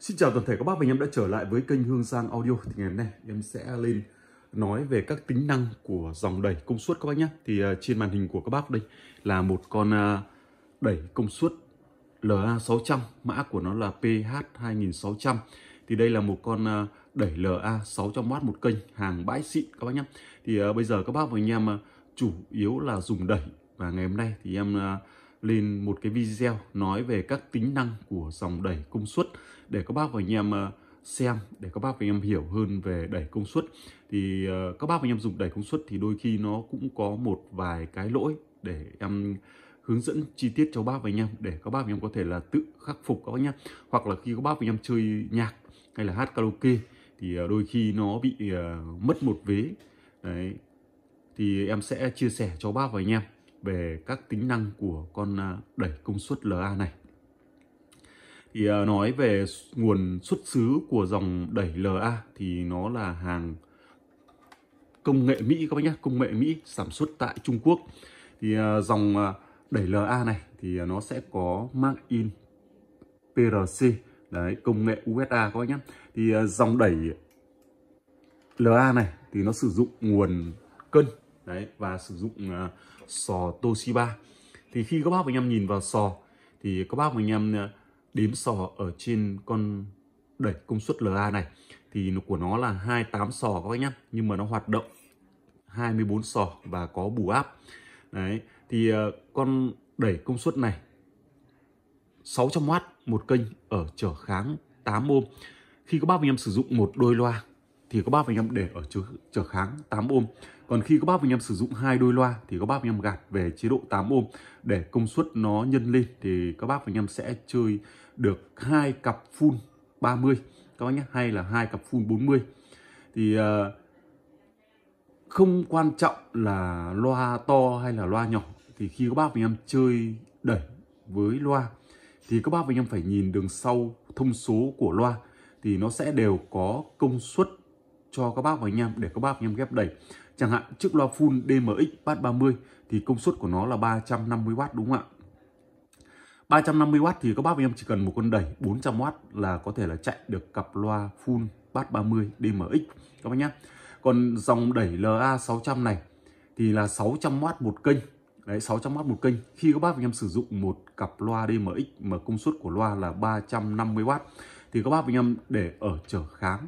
Xin chào toàn thể các bác và anh em đã trở lại với kênh Hương Giang Audio thì ngày hôm nay em sẽ lên nói về các tính năng của dòng đẩy công suất các bác nhé thì uh, trên màn hình của các bác đây là một con uh, đẩy công suất LA600 mã của nó là PH2600 thì đây là một con uh, đẩy LA 600W một kênh hàng bãi xịn các bác nhé thì uh, bây giờ các bác và anh em uh, chủ yếu là dùng đẩy và ngày hôm nay thì em uh, lên một cái video nói về các tính năng của dòng đẩy công suất để các bác và anh em ờ, xem để các bác và anh em hiểu hơn về đẩy công suất thì ờ, các bác và anh em dùng đẩy công suất thì đôi khi nó cũng có một vài cái lỗi để em hướng dẫn chi tiết cho bác và anh em để các bác và anh em có thể là tự khắc phục các bác nhé hoặc là khi các bác và anh em chơi nhạc hay là hát karaoke thì ờ, đôi khi nó bị mất một vế đấy thì em sẽ chia sẻ cho bác và anh em về các tính năng của con à, đẩy công suất LA này thì à, nói về nguồn xuất xứ của dòng đẩy LA thì nó là hàng công nghệ Mỹ các bác nhé công nghệ Mỹ sản xuất tại Trung Quốc thì à, dòng đẩy LA này thì nó sẽ có mark in PRC đấy công nghệ USA các bác nhé thì dòng đẩy LA này thì nó sử dụng nguồn cân đấy và sử dụng uh, sò Toshiba thì khi các bác và anh em nhìn vào sò thì các bác và anh em à, đếm sò ở trên con đẩy công suất LA này thì của nó là 28 sò các bác nhá nhưng mà nó hoạt động 24 sò và có bù áp đấy thì à, con đẩy công suất này 600W một kênh ở trở kháng 8 ôm khi các bác và anh em sử dụng một đôi loa thì các bác và anh em để ở trở kháng 8 ôm còn khi các bác có em sử dụng hai đôi loa thì các bác có em gạt về chế độ 8 ohm để công suất nó nhân lên thì các bác anh em sẽ chơi được hai cặp full 30 các bác nhé hay là hai cặp full 40 thì ờ, không quan trọng là loa to hay là loa nhỏ thì khi các bác anh em chơi đẩy với loa thì các bác anh em phải nhìn đường sau thông số của loa thì nó sẽ đều có công suất cho các bác và anh em để các bác và anh em ghép đẩy. Chẳng hạn chiếc loa full DMX Bass 30 thì công suất của nó là 350W đúng không ạ? 350W thì các bác và em chỉ cần một con đẩy 400W là có thể là chạy được cặp loa full Bass 30 DMX các bác nhé. Còn dòng đẩy LA600 này thì là 600W một kênh. Đấy 600W một kênh. Khi các bác và em sử dụng một cặp loa DMX mà công suất của loa là 350W thì các bác và em để ở trở kháng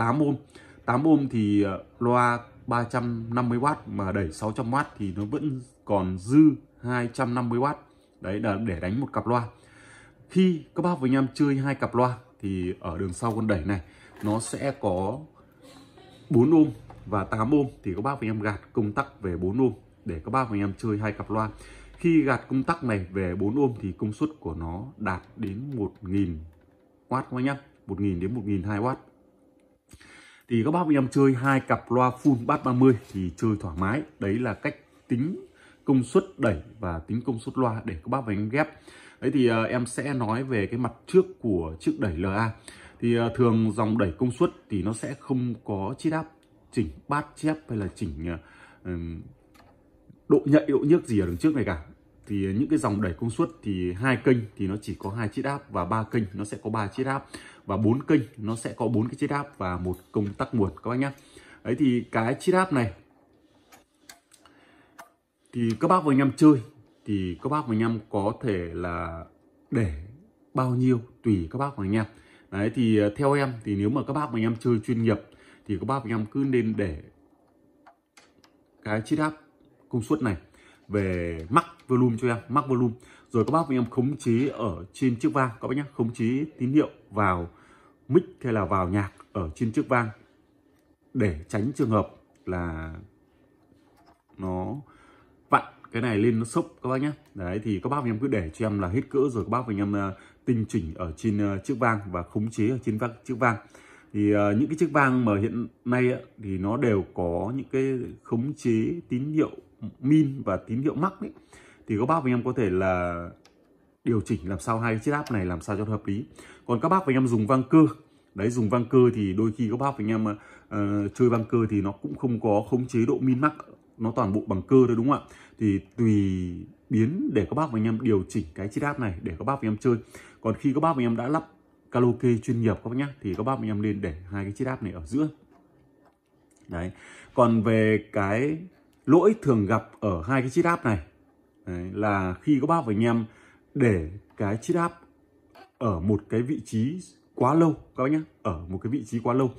8 ohm 8 ohm thì ờ, loa 350W mà đẩy 600W thì nó vẫn còn dư 250W đấy là để đánh một cặp loa khi các bác và anh em chơi hai cặp loa thì ở đường sau con đẩy này nó sẽ có 4 ohm và 8 ohm thì các bác và anh em gạt công tắc về 4 ohm để các bác và anh em chơi hai cặp loa khi gạt công tắc này về 4 ohm thì công suất của nó đạt đến 1.000 W các bác nhá 1.000 đến 1.002 W thì các bác anh em chơi hai cặp loa full bass 30 thì chơi thoải mái đấy là cách tính công suất đẩy và tính công suất loa để các bác và anh ghép đấy thì uh, em sẽ nói về cái mặt trước của chiếc đẩy LA thì uh, thường dòng đẩy công suất thì nó sẽ không có chiết áp chỉnh bát chép hay là chỉnh uh, độ nhạy độ nhức gì ở đằng trước này cả thì những cái dòng đẩy công suất thì hai kênh thì nó chỉ có hai chiếc áp và ba kênh nó sẽ có ba chiếc áp và bốn kênh nó sẽ có bốn cái chiếc áp và một công tắc nguồn các bác nhé đấy thì cái chiếc áp này thì các bác và anh em chơi thì các bác và anh em có thể là để bao nhiêu tùy các bác và anh em đấy thì à, theo em thì nếu mà các bác và anh em chơi chuyên nghiệp thì các bác và anh em cứ nên để cái chiếc áp công suất này về mắc volume cho em mắc volume rồi các bác anh em khống chế ở trên chiếc vang các bác nhé khống chế tín hiệu vào mic hay là vào nhạc ở trên chiếc vang để tránh trường hợp là nó vặn cái này lên nó sốc các bác nhé đấy thì các bác anh em cứ để cho em là hết cỡ rồi các bác anh em ờ, tinh chỉnh ở trên ờ, chiếc vang và khống chế ở trên chiếc vang thì uh, những cái chiếc vang mà hiện nay ấy, thì nó đều có những cái khống chế tín hiệu min và tín hiệu mắc ấy, thì các bác và anh em có thể là điều chỉnh làm sao hai chiếc áp này làm sao cho hợp lý còn các bác và anh em dùng văng cơ đấy dùng văng cơ thì đôi khi các bác và anh em uh, chơi văng cơ thì nó cũng không có khống chế độ min mắc nó toàn bộ bằng cơ thôi đúng không ạ thì tùy biến để các bác và anh em điều chỉnh cái chiếc áp này để các bác và anh em chơi còn khi các bác và anh em đã lắp karaoke chuyên nghiệp các bác nhé thì các bác và anh em nên để hai cái chiếc áp này ở giữa đấy còn về cái lỗi thường gặp ở hai cái chiếc áp này Đấy, là khi các bác và anh em để cái chiếc áp ở một cái vị trí quá lâu các bác nhé ở một cái vị trí quá lâu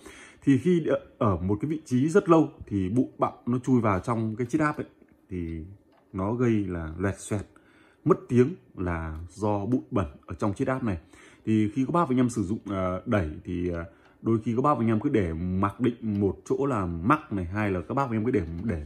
thì khi ở một cái vị trí rất lâu thì bụi bặm nó chui vào trong cái chiếc áp ấy thì nó gây là loẹt xoẹt mất tiếng là do bụi bẩn ở trong chiếc áp này thì khi các bác và anh em sử dụng à, đẩy thì à, đôi khi các bác và anh em cứ để mặc định một chỗ là mắc này hay là các bác và anh em cứ để để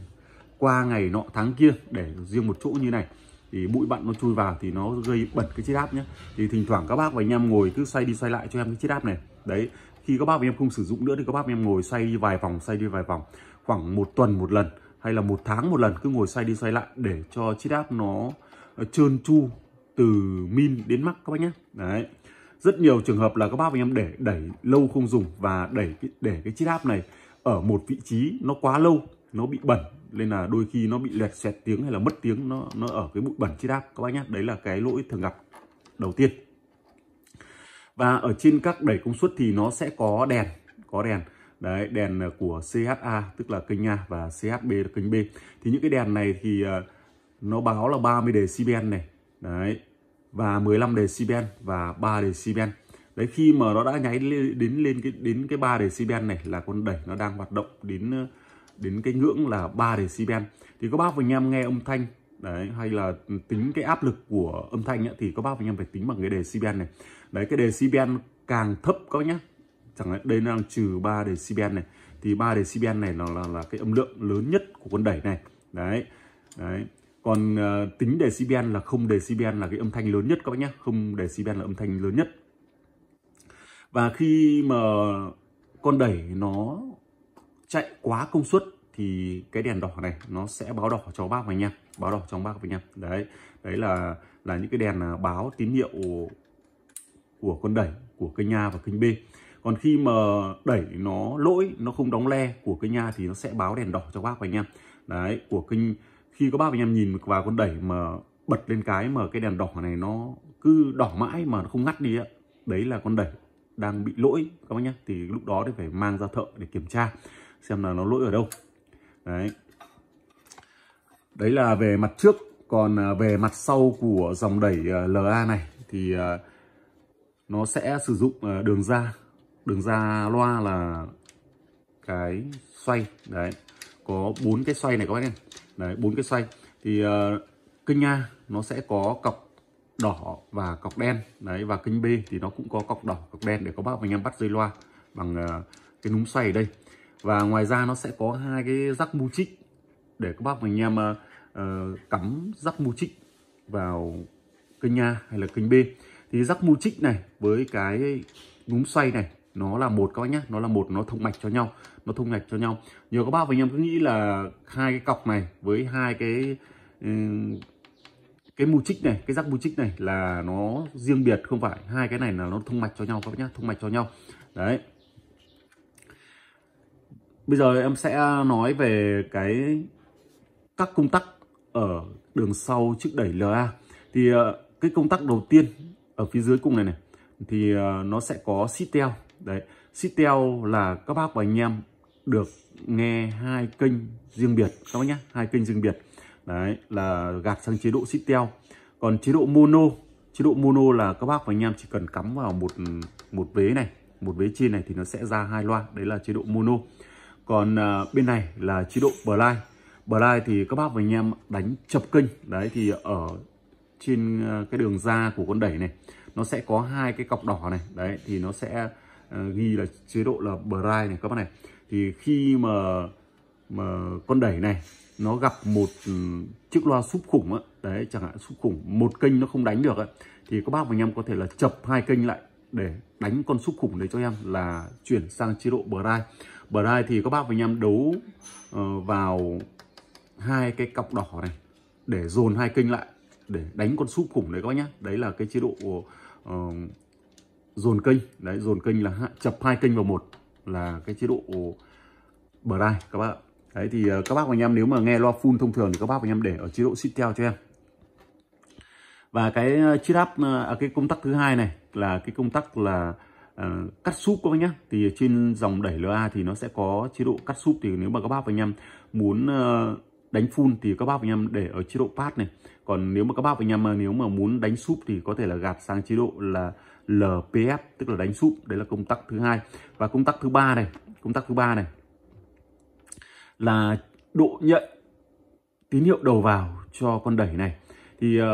qua ngày nọ tháng kia để riêng một chỗ như này thì bụi bặn nó chui vào thì nó gây bẩn cái chiếc áp nhé thì thỉnh thoảng các bác và anh em ngồi cứ xoay đi xoay lại cho em cái chiếc áp này đấy khi các bác và em không sử dụng nữa thì các bác em ngồi xoay đi vài vòng xoay đi vài vòng khoảng một tuần một lần hay là một tháng một lần cứ ngồi xoay đi xoay lại để cho chiếc áp nó ờ, trơn chu từ min đến mắc các bác nhé đấy rất nhiều trường hợp là các bác và em để đẩy lâu không dùng và đẩy để cái chiếc áp này ở một vị trí nó quá lâu nó bị bẩn nên là đôi khi nó bị lẹt xẹt tiếng hay là mất tiếng nó nó ở cái bụi bẩn chiết áp các bác nhé đấy là cái lỗi thường gặp đầu tiên và ở trên các đẩy công suất thì nó sẽ có đèn có đèn đấy đèn của CHA tức là kênh A và CHB là kênh B thì những cái đèn này thì ờ, nó báo là 30 decibel này đấy và 15 decibel và 3 decibel đấy khi mà nó đã nháy lên, đến lên cái đến cái 3 decibel này là con đẩy nó đang hoạt động đến ờ, đến cái ngưỡng là 3 decibel thì các bác và anh em nghe âm thanh đấy hay là tính cái áp lực của âm thanh ấy, thì các bác và anh em phải tính bằng cái decibel này đấy cái decibel càng thấp các nhé chẳng hạn đây đang trừ 3 decibel này thì 3 decibel này là, là là cái âm lượng lớn nhất của con đẩy này đấy đấy còn uh, tính decibel là không decibel là cái âm thanh lớn nhất các bác nhé không decibel là âm thanh lớn nhất và khi mà con đẩy nó chạy quá công suất thì cái đèn đỏ này nó sẽ báo đỏ cho bác và anh em báo đỏ cho bác và anh em đấy đấy là là những cái đèn à, báo tín hiệu của con đẩy của kênh A và kênh B còn khi mà đẩy nó lỗi nó không đóng le của kênh A thì nó sẽ báo đèn đỏ cho bác và anh em đấy của kênh khi các bác và anh em nhìn vào con đẩy mà bật lên cái mà cái đèn đỏ này nó cứ đỏ mãi mà nó không ngắt đi ấy. đấy là con đẩy đang bị lỗi các bác nhé thì lúc đó thì phải mang ra thợ để kiểm tra xem là nó lỗi ở đâu đấy đấy là về mặt trước còn à, về mặt sau của dòng đẩy à, LA này thì à, nó sẽ sử dụng đường ra đường ra loa là cái xoay đấy có bốn cái xoay này các bác em đấy bốn cái xoay thì kênh A nó sẽ có cọc đỏ và cọc đen đấy và kênh B thì nó cũng có cọc đỏ cọc đen để các bác mình em bắt dây loa bằng cái núm xoay ở đây và ngoài ra nó sẽ có hai cái rắc mu chích để các bác và anh em uh, cắm rắc mu chích vào kênh A hay là kênh B thì rắc mu chích này với cái núm xoay này nó là một các bác nhé nó là một nó thông mạch cho nhau nó thông mạch cho nhau nhiều các bác và anh em cứ nghĩ là hai cái cọc này với hai cái ừ, cái mu trích này cái rắc mu trích này là nó riêng biệt không phải hai cái này là nó thông mạch cho nhau các bác nhá thông mạch cho nhau đấy Bây giờ em sẽ nói về cái các công tắc ở đường sau trước đẩy LA. Thì ờ, cái công tắc đầu tiên ở phía dưới cung này này thì ờ, nó sẽ có xít teo. Đấy, xít teo là các bác và anh em được nghe hai kênh riêng biệt các bác nhá hai kênh riêng biệt. Đấy là gạt sang chế độ xít teo. Còn chế độ mono, chế độ mono là các bác và anh em chỉ cần cắm vào một một vế này, một vế trên này thì nó sẽ ra hai loa. Đấy là chế độ mono còn à, bên này là chế độ blind blind thì các bác và anh em đánh chập kênh đấy thì ở trên à, cái đường da của con đẩy này nó sẽ có hai cái cọc đỏ này đấy thì nó sẽ uh, ghi là chế độ là bright này các bác này thì khi mà mà con đẩy này nó gặp một ừ, chiếc loa súp khủng á đấy chẳng hạn súp khủng một kênh nó không đánh được á thì các bác và anh em có thể là chập hai kênh lại để đánh con xúc khủng đấy cho em là chuyển sang chế độ Bright Bright thì các bác và anh em đấu ờ, vào hai cái cọc đỏ này để dồn hai kênh lại để đánh con xúc khủng đấy các bác nhá đấy là cái chế độ uh, dồn kênh đấy dồn kênh là chập hai kênh vào một là cái chế độ bờ đai các bác ạ đấy thì ờ, các bác và anh em nếu mà nghe loa full thông thường thì các bác và anh em để ở chế độ sit theo cho em và cái uh, chiếc áp uh, cái công tắc thứ hai này là cái công tắc là uh, cắt súp các bác nhé thì trên dòng đẩy LA thì nó sẽ có chế độ cắt súp thì nếu mà các bác và anh em muốn uh, đánh full thì các bác và anh em để ở chế độ phát này còn nếu mà các bác và anh em ờ, nếu mà muốn đánh súp thì có thể là gạt sang chế độ là LPF tức là đánh súp đấy là công tắc thứ hai và công tắc thứ ba này công tắc thứ ba này là độ nhận tín hiệu đầu vào cho con đẩy này thì uh,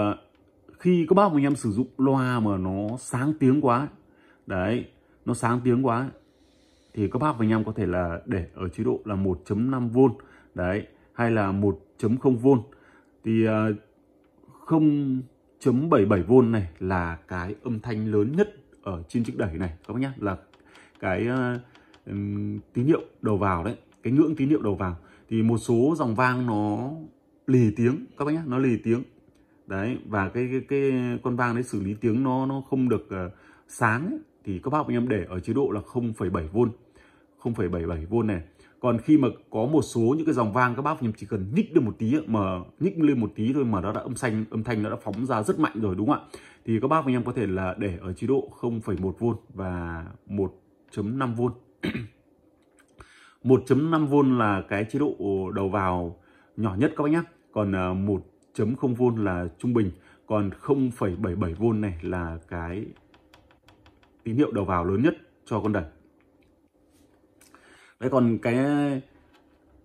khi các bác mình em sử dụng loa mà nó sáng tiếng quá đấy nó sáng tiếng quá thì các bác mình em có thể là để ở chế độ là 1.5V đấy hay là 1.0V thì uh, ờ, 0.77V này là cái âm thanh lớn nhất ở trên chiếc đẩy này các bác nhé là cái ờ, tín hiệu đầu vào đấy cái ngưỡng tín hiệu đầu vào thì một số dòng vang nó lì tiếng các bác nhé nó lì tiếng đấy và cái cái, cái con vang đấy xử lý tiếng nó nó không được uh, sáng ấy, thì các bác anh em để ở chế độ là 0,7V 0,77V này còn khi mà có một số những cái dòng vang các bác anh em chỉ cần nhích được một tí mà nhích lên một tí thôi mà nó đã âm xanh âm thanh nó đã phóng ra rất mạnh rồi đúng không ạ thì các bác anh em có thể là để ở chế độ 0,1V và 1.5V 1.5V là cái chế độ đầu vào nhỏ nhất các bác nhé còn 1 ờ, 0.0V là trung bình, còn 0,77V này là cái tín hiệu đầu vào lớn nhất cho con đẩy. Đấy còn cái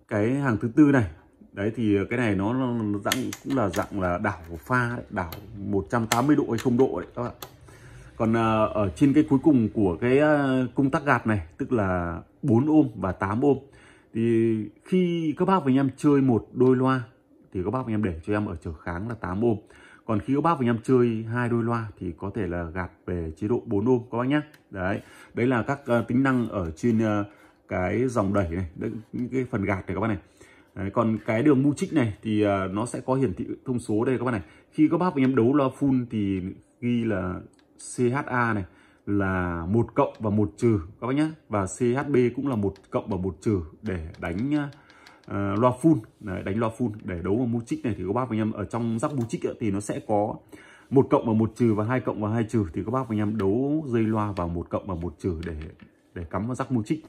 cái hàng thứ tư này, đấy thì cái này nó, nó dạng cũng là dạng là đảo pha, ấy, đảo 180 độ hay không độ đấy các bạn. Còn à, ở trên cái cuối cùng của cái à, công tắc gạt này, tức là 4 ôm và 8 ôm thì khi các bác và anh em chơi một đôi loa thì các bác và anh em để cho em ở trở kháng là 8 ôm còn khi các bác và anh em chơi hai đôi loa thì có thể là gạt về chế độ 4 ôm các bác nhé đấy đấy là các uh, tính năng ở trên uh, cái dòng đẩy này đấy, những cái phần gạt này các bác này Đấy, còn cái đường mu trích này thì uh, nó sẽ có hiển thị thông số đây các bác này. Khi các bác và em đấu loa full thì ghi là CHA này là một cộng và một trừ các bác nhé và CHB cũng là một cộng và một trừ để đánh uh, uh, loa phun đấy, đánh loa phun để đấu vào mu trích này thì các bác và anh em ở trong rắc mu trích thì nó sẽ có một cộng và một trừ và hai cộng và hai trừ thì các bác và anh em đấu dây loa vào một cộng và một trừ để để cắm vào rắc mu trích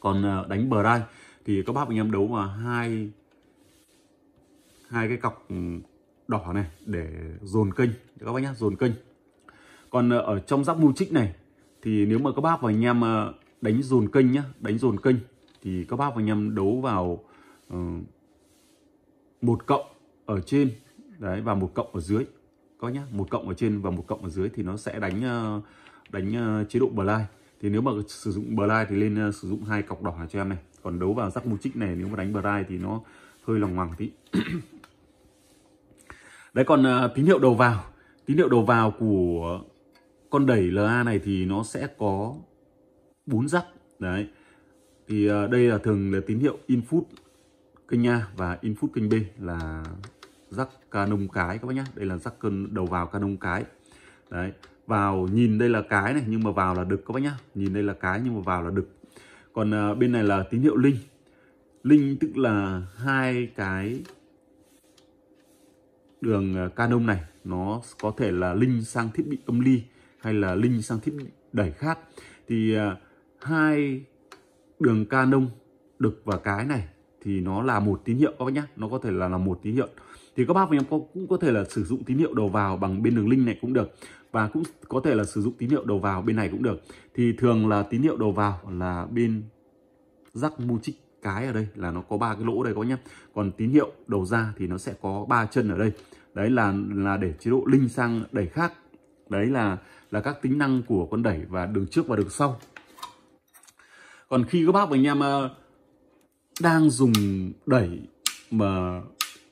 còn uh, đánh bờ đai thì các bác và anh em đấu vào hai hai cái cọc ừ, đỏ này để dồn kênh các bác nhá dồn kênh còn ờ, ở trong rắc mu trích này thì nếu mà các bác và anh em đánh dồn kênh nhá đánh dồn kênh thì các bác và anh em đấu vào ờ, một cộng ở trên đấy và một cộng ở dưới có nhá một cộng ở trên và một cộng ở dưới thì nó sẽ đánh uh, đánh uh, chế độ bờ lai thì nếu mà sử dụng bờ lai thì lên sử dụng hai cọc đỏ cho em này còn đấu vào rắc mù trích này nếu mà đánh bờ lai thì nó hơi lòng ngoằng tí đấy còn tín hiệu đầu vào tín hiệu đầu vào của con đẩy LA này thì nó sẽ có bốn rắc đấy thì ờ, đây là thường là tín hiệu input kênh A và input kênh B là rắc canon cái các bác nhá đây là rắc cân đầu vào canon cái đấy vào nhìn đây là cái này nhưng mà vào là đực các bác nhá nhìn đây là cái nhưng mà vào là đực còn ờ, bên này là tín hiệu linh linh tức là hai cái đường ờ, canon này nó có thể là linh sang thiết bị âm ly hay là linh sang thiết bị đẩy khác thì hai đường Canon đực và cái này thì nó là một tín hiệu các bác nhé nó có thể là là một tín hiệu thì các bác và em có, cũng có thể là sử dụng tín hiệu đầu vào bằng bên đường link này cũng được và cũng có thể là sử dụng tín hiệu đầu vào bên này cũng được thì thường là tín hiệu đầu vào là bên rắc mu chích cái ở đây là nó có ba cái lỗ đây có nhá còn tín hiệu đầu ra thì nó sẽ có ba chân ở đây đấy là là để chế độ linh sang đẩy khác đấy là là các tính năng của con đẩy và đường trước và đường sau còn khi các bác và anh em ờ, đang dùng đẩy mà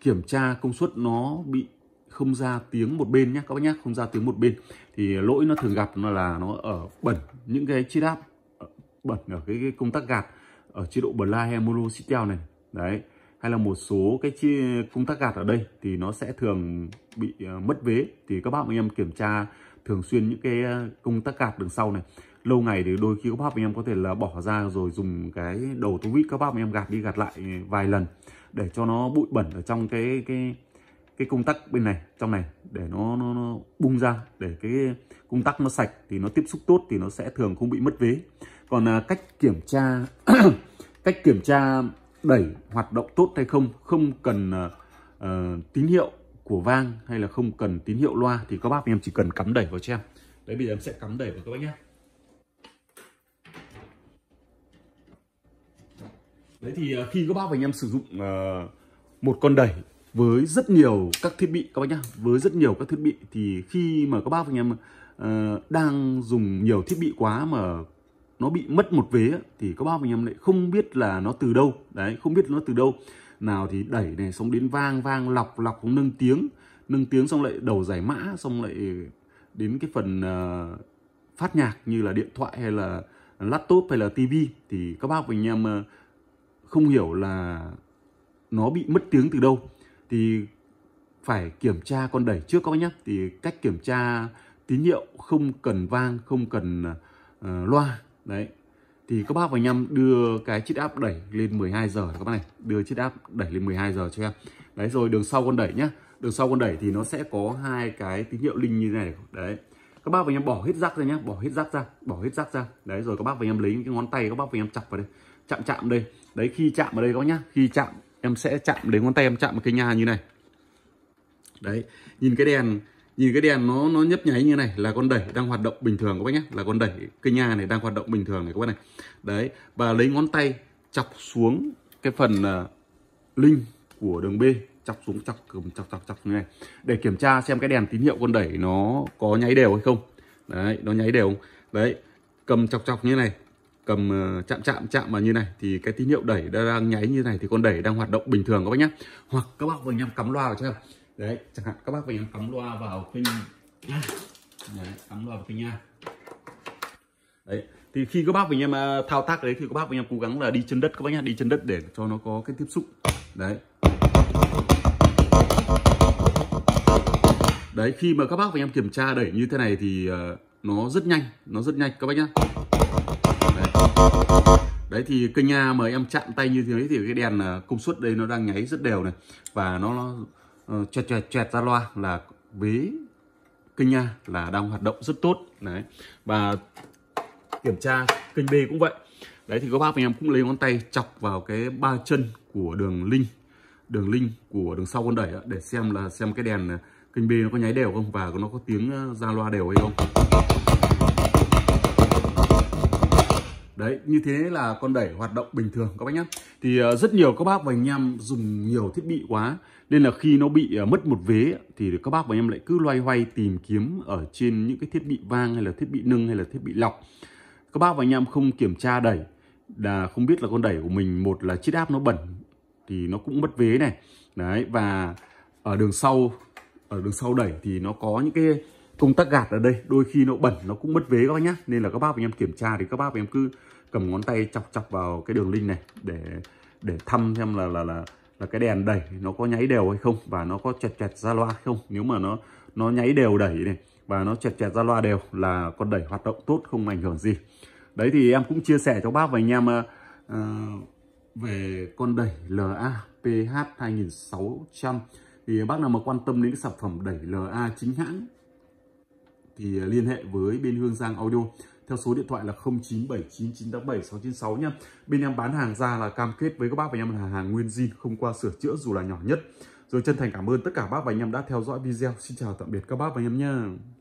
kiểm tra công suất nó bị không ra tiếng một bên nhé các bác nhé không ra tiếng một bên thì lỗi nó thường gặp là nó ở bẩn những cái chi áp ờ, bẩn ở cái, cái công tắc gạt ở chế độ bla hay monocitel này đấy hay là một số cái chi, công tắc gạt ở đây thì nó sẽ thường bị ờ, mất vế thì các bác anh em kiểm tra thường xuyên những cái công tắc gạt đằng sau này lâu ngày thì đôi khi các bác anh em có thể là bỏ ra rồi dùng cái đầu tu vít các bác anh em gạt đi gạt lại vài lần để cho nó bụi bẩn ở trong cái cái cái công tắc bên này trong này để nó, nó, nó bung ra để cái công tắc nó sạch thì nó tiếp xúc tốt thì nó sẽ thường không bị mất vế còn à, cách kiểm tra cách kiểm tra đẩy hoạt động tốt hay không không cần uh, tín hiệu của vang hay là không cần tín hiệu loa thì các bác em chỉ cần cắm đẩy vào cho em đấy bây giờ em sẽ cắm đẩy vào các bác nhé Đấy thì ờ, khi các bác và anh em sử dụng ờ, một con đẩy với rất nhiều các thiết bị các bác nhá, với rất nhiều các thiết bị thì khi mà các bác và anh em ờ, đang dùng nhiều thiết bị quá mà nó bị mất một vế thì các bác và anh em lại không biết là nó từ đâu. Đấy, không biết nó từ đâu. Nào thì đẩy này xong đến vang vang lọc lọc cũng nâng tiếng, nâng tiếng xong lại đầu giải mã xong lại đến cái phần phát nhạc như là điện thoại hay là laptop hay là tivi thì các bác và anh em không hiểu là nó bị mất tiếng từ đâu thì phải kiểm tra con đẩy trước các bác nhé thì cách kiểm tra tín hiệu không cần vang không cần uh, loa đấy thì các bác và anh em đưa cái chiếc áp đẩy lên 12 giờ các bác này đưa chiếc áp đẩy lên 12 giờ cho em đấy rồi đường sau con đẩy nhá đường sau con đẩy thì nó sẽ có hai cái tín hiệu linh như thế này đấy các bác và anh em bỏ hết rác ra nhá bỏ hết rác ra bỏ hết rác ra đấy rồi các bác và anh em lấy những cái ngón tay các bác và anh em chặt vào đây chạm chạm đây đấy khi chạm vào đây các nhá khi chạm em sẽ chạm đến ngón tay em chạm vào cái nhà như này đấy nhìn cái đèn nhìn cái đèn nó nó nhấp nháy như này là con đẩy đang hoạt động bình thường các bác nhé là con đẩy cái nhà này đang hoạt động bình thường này các bác này đấy và lấy ngón tay chọc xuống cái phần uh, ờ, linh của đường B chọc xuống chọc chọc chọc chọc như này để kiểm tra xem cái đèn tín hiệu con đẩy nó có nháy đều hay không đấy nó nháy đều không đấy cầm chọc chọc như này cầm ờ, chạm chạm chạm vào như này thì cái tín hiệu đẩy đang nháy như này thì con đẩy đang hoạt động bình thường các bác nhé hoặc các bác vừa nhắm cắm loa vào cho đấy chẳng hạn các bác vừa nhắm cắm loa vào kênh đấy, cắm loa vào kênh nha đấy thì khi các bác mình em ờ, thao tác đấy thì các bác mình em cố gắng là đi chân đất các bác nhá đi chân đất để cho nó có cái tiếp xúc đấy đấy khi mà các bác mình em kiểm tra đẩy như thế này thì ờ, nó rất nhanh nó rất nhanh các bác nhá đấy thì kênh A mà em chạm tay như thế thì cái đèn ờ, công suất đây nó đang nháy rất đều này và nó, ờ, chẹt chẹt chẹt ra loa là với kênh A là đang hoạt động rất tốt đấy và kiểm tra kênh B cũng vậy đấy thì các bác em cũng lấy ngón tay chọc vào cái ba chân của đường link đường link của đường sau con đẩy để xem là xem cái đèn ờ, kênh B nó có nháy đều không và nó có tiếng ra loa đều hay không Đấy, như thế là con đẩy hoạt động bình thường các bác nhé. Thì ờ, rất nhiều các bác và anh em dùng nhiều thiết bị quá. Nên là khi nó bị ờ, mất một vế thì các bác và anh em lại cứ loay hoay tìm kiếm ở trên những cái thiết bị vang hay là thiết bị nâng hay là thiết bị lọc. Các bác và anh em không kiểm tra đẩy là không biết là con đẩy của mình một là chiết áp nó bẩn thì nó cũng mất vế này. Đấy và ở đường sau ở đường sau đẩy thì nó có những cái công tắc gạt ở đây đôi khi nó bẩn nó cũng mất vế các bác nhá nên là các bác và anh em kiểm tra thì các bác và anh em cứ cầm ngón tay chọc chọc vào cái đường link này để để thăm xem là là là là cái đèn đẩy nó có nháy đều hay không và nó có chẹt chẹt ra loa không nếu mà nó nó nháy đều đẩy này và nó chẹt chẹt ra loa đều là con đẩy hoạt động tốt không ảnh hưởng gì đấy thì em cũng chia sẻ cho bác và anh em uh, về con đẩy LA PH 2600 thì bác nào mà quan tâm đến cái sản phẩm đẩy LA chính hãng thì liên hệ với bên Hương Giang Audio theo số điện thoại là 0979987696 nhé. Bên em bán hàng ra là cam kết với các bác và anh em là hàng nguyên zin không qua sửa chữa dù là nhỏ nhất. Rồi chân thành cảm ơn tất cả bác và anh em đã theo dõi video. Xin chào tạm biệt các bác và anh em nha.